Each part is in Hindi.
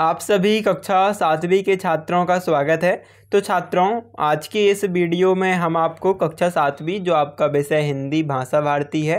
आप सभी कक्षा सातवीं के छात्रों का स्वागत है तो छात्रों आज के इस वीडियो में हम आपको कक्षा सातवीं जो आपका विषय हिंदी भाषा भारती है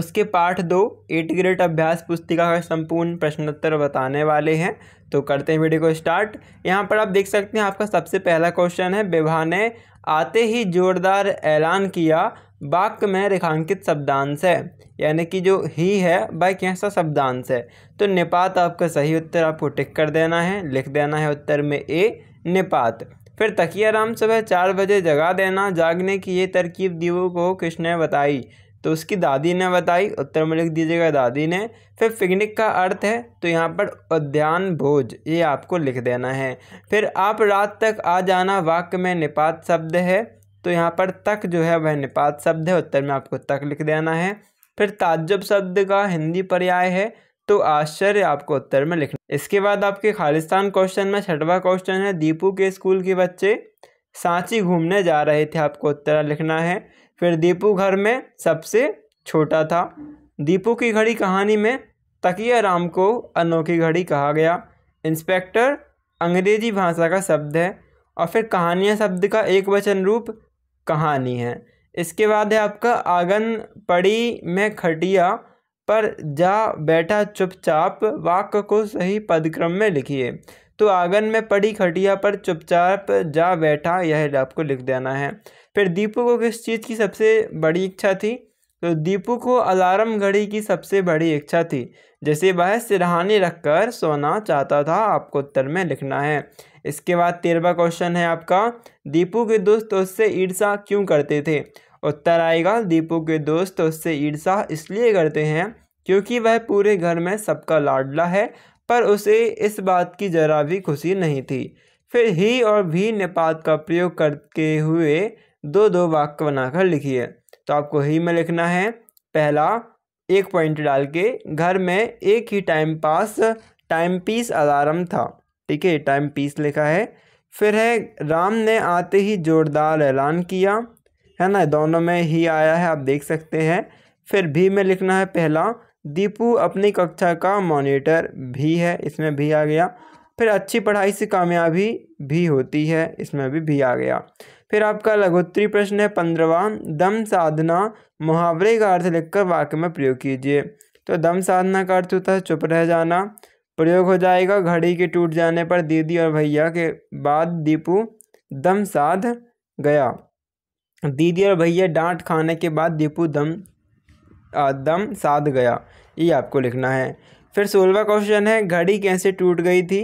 उसके पाठ दो एट ग्रेड अभ्यास पुस्तिका का संपूर्ण प्रश्नोत्तर बताने वाले हैं तो करते हैं वीडियो को स्टार्ट यहाँ पर आप देख सकते हैं आपका सबसे पहला क्वेश्चन है विभा ने आते ही जोरदार ऐलान किया वाक्य में रेखांकित शब्दांश है यानी कि जो ही है वह कैसा शब्दांश है तो निपात आपका सही उत्तर आपको टिक कर देना है लिख देना है उत्तर में ए निपात फिर तकिया राम सुबह चार बजे जगा देना जागने की ये तरकीब दीवू को किसने बताई तो उसकी दादी ने बताई उत्तर में लिख दीजिएगा दादी ने फिर पिकनिक का अर्थ है तो यहाँ पर उद्यान भोज ये आपको लिख देना है फिर आप रात तक आ जाना वाक्य में निपात शब्द है तो यहाँ पर तक जो है वह निपात शब्द है उत्तर में आपको तक लिख देना है फिर ताज्जुब शब्द का हिंदी पर्याय है तो आश्चर्य आपको उत्तर में लिखना इसके बाद आपके खालिस्तान क्वेश्चन में छठवा क्वेश्चन है दीपू के स्कूल के बच्चे सांची घूमने जा रहे थे आपको उत्तर लिखना है फिर दीपू घर में सबसे छोटा था दीपू की घड़ी कहानी में तकिया राम को अनोखी घड़ी कहा गया इंस्पेक्टर अंग्रेजी भाषा का शब्द है और फिर कहानियाँ शब्द का एक वचन रूप कहानी है इसके बाद है आपका आंगन पड़ी में खटिया पर जा बैठा चुपचाप वाक्य को सही पदक्रम में लिखिए तो आंगन में पड़ी खटिया पर चुपचाप जा बैठा यह आपको लिख देना है फिर दीपू को किस चीज़ की सबसे बड़ी इच्छा थी तो दीपू को अलार्म घड़ी की सबसे बड़ी इच्छा थी जैसे वह सिरहानी रखकर सोना चाहता था आपको उत्तर में लिखना है इसके बाद तेरहवा क्वेश्चन है आपका दीपू के दोस्त उससे ईर्षा क्यों करते थे उत्तर आएगा दीपू के दोस्त उससे ईर्षा इसलिए करते हैं क्योंकि वह पूरे घर में सबका लाडला है पर उसे इस बात की जरा भी खुशी नहीं थी फिर ही और भी निपात का प्रयोग करके हुए दो दो वाक्य बनाकर लिखिए तो आपको ही में लिखना है पहला एक पॉइंट डाल के घर में एक ही time pass timepiece alarm था ठीक है टाइम पीस लिखा है फिर है राम ने आते ही जोरदार ऐलान किया है ना दोनों में ही आया है आप देख सकते हैं फिर भी में लिखना है पहला दीपू अपनी कक्षा का मॉनिटर भी है इसमें भी आ गया फिर अच्छी पढ़ाई से कामयाबी भी होती है इसमें भी भी आ गया फिर आपका लघुत्तरी प्रश्न है पंद्रवा दम साधना मुहावरे का अर्थ लिखकर वाक्य में प्रयोग कीजिए तो दम साधना का अर्थ होता है चुप रह जाना प्रयोग हो जाएगा घड़ी के टूट जाने पर दीदी और भैया के बाद दीपू दम साध गया दीदी और भैया डांट खाने के बाद दीपू दम आ, दम साध गया ये आपको लिखना है फिर सोलवा क्वेश्चन है घड़ी कैसे टूट गई थी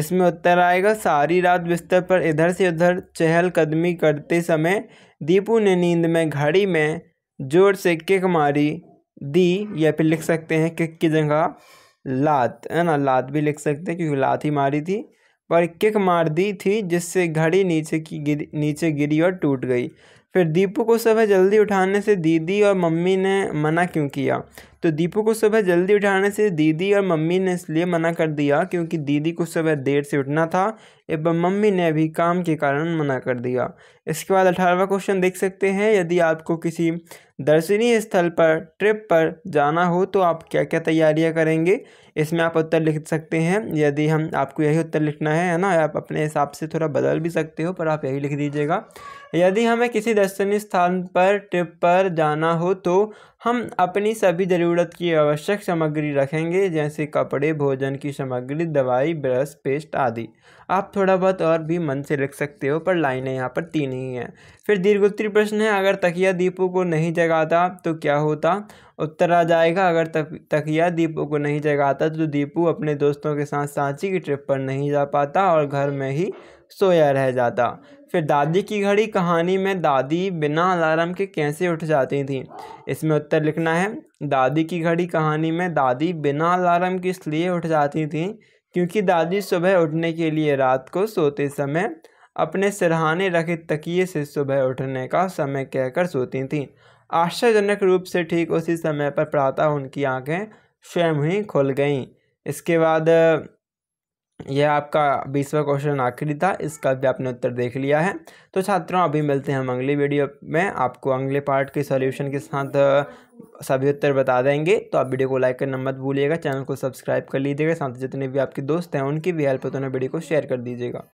इसमें उत्तर आएगा सारी रात बिस्तर पर इधर से उधर चहलकदमी करते समय दीपू ने नींद में घड़ी में जोर से किक मारी दी या फिर लिख सकते हैं किक की जगह लात है ना लात भी लिख सकते हैं क्योंकि लात ही मारी थी पर किक मार दी थी जिससे घड़ी नीचे की गिरी नीचे गिरी और टूट गई फिर दीपू को सुबह जल्दी उठाने से दीदी और मम्मी ने मना क्यों किया तो दीपू को सुबह जल्दी उठाने से दीदी और मम्मी ने इसलिए मना कर दिया क्योंकि दीदी को सुबह देर से उठना था एवं मम्मी ने भी काम के कारण मना कर दिया इसके बाद अठारहवा क्वेश्चन देख सकते हैं यदि आपको किसी दर्शनीय स्थल पर ट्रिप पर जाना हो तो आप क्या क्या तैयारियां करेंगे इसमें आप उत्तर लिख सकते हैं यदि हम आपको यही उत्तर लिखना है है ना आप अपने हिसाब से थोड़ा बदल भी सकते हो पर आप यही लिख दीजिएगा यदि हमें किसी दर्शनीय स्थान पर ट्रिप पर जाना हो तो हम अपनी सभी ज़रूरत की आवश्यक सामग्री रखेंगे जैसे कपड़े भोजन की सामग्री दवाई ब्रश पेस्ट आदि आप थोड़ा बहुत और भी मन से लिख सकते हो पर लाइनें यहाँ पर तीन ही हैं फिर दीर्घोत्तरी प्रश्न है अगर तकिया दीपू को नहीं जगाता तो क्या होता उत्तर आ जाएगा अगर तक तकिया दीपों को नहीं जगाता तो दीपू अपने दोस्तों के साथ सांची की ट्रिप पर नहीं जा पाता और घर में ही सोया रह जाता फिर दादी की घड़ी कहानी में दादी बिना अलार्म के कैसे उठ जाती थी इसमें उत्तर लिखना है दादी की घड़ी कहानी में दादी बिना अलार्म के इसलिए उठ जाती थी क्योंकि दादी सुबह उठने के लिए रात को सोते समय अपने सिरहाने रखे तकिए से सुबह उठने का समय कहकर सोती थीं आश्चर्यजनक रूप से ठीक उसी समय पर प्रातः उनकी आंखें स्वयं ही खुल गईं इसके बाद यह आपका बीसवा क्वेश्चन आखिरी था इसका भी आपने उत्तर देख लिया है तो छात्रों अभी मिलते हैं हम अगली वीडियो में आपको अगले पार्ट के सॉल्यूशन के साथ सभी उत्तर बता देंगे तो आप वीडियो को लाइक करना मत भूलिएगा चैनल को सब्सक्राइब कर लीजिएगा साथ जितने भी आपके दोस्त हैं उनकी भी हेल्प होते तो वीडियो को शेयर कर दीजिएगा